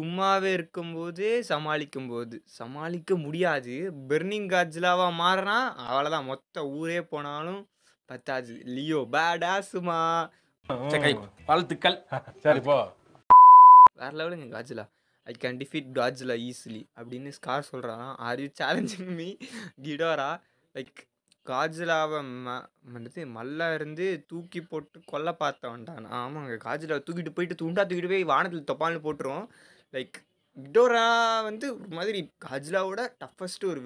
சும்மாவே இருக்கும்போது, சமாளிக்கும்போது. சமாளிக்க முடியாது. பெர்னிங் காட்ஜிலாவா மாறினா அவ்வளோதான் மொத்த ஊரே போனாலும் பத்தாது. லியோ பேடாஸும்மா. சரி வாழ்த்துக்கள். சரி போ. வேற லெவலுங்க Godzilla. I can defeat Godzilla easily அப்படின்னு ஸ்கார் சொல்றாராம். Are you challenging me Ghidorah? Like காஜிலாவை ம வந்துட்டு மல்ல இருந்து தூக்கி போட்டு கொல்ல பார்த்தவன்டா. ஆமாங்க காஜிலாவை தூக்கிட்டு போயிட்டு துண்டா தூக்கிட்டு போய் வானத்தில் தொப்பால்னு போட்டுருவோம் லைக் டோரா வந்து ஒரு மாதிரி ஹஜ்லாவோட டஃபஸ்ட்டு ஒரு